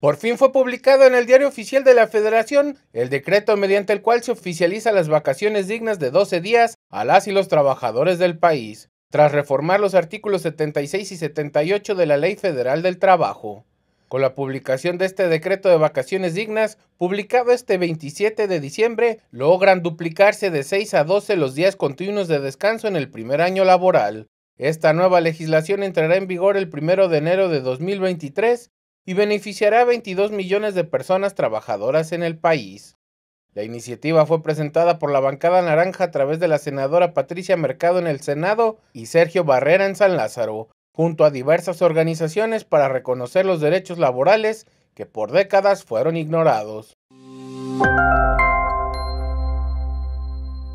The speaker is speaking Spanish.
Por fin fue publicado en el Diario Oficial de la Federación el decreto mediante el cual se oficializa las vacaciones dignas de 12 días a las y los trabajadores del país, tras reformar los artículos 76 y 78 de la Ley Federal del Trabajo. Con la publicación de este decreto de vacaciones dignas, publicado este 27 de diciembre, logran duplicarse de 6 a 12 los días continuos de descanso en el primer año laboral. Esta nueva legislación entrará en vigor el 1 de enero de 2023 y beneficiará a 22 millones de personas trabajadoras en el país. La iniciativa fue presentada por la bancada naranja a través de la senadora Patricia Mercado en el Senado y Sergio Barrera en San Lázaro, junto a diversas organizaciones para reconocer los derechos laborales que por décadas fueron ignorados.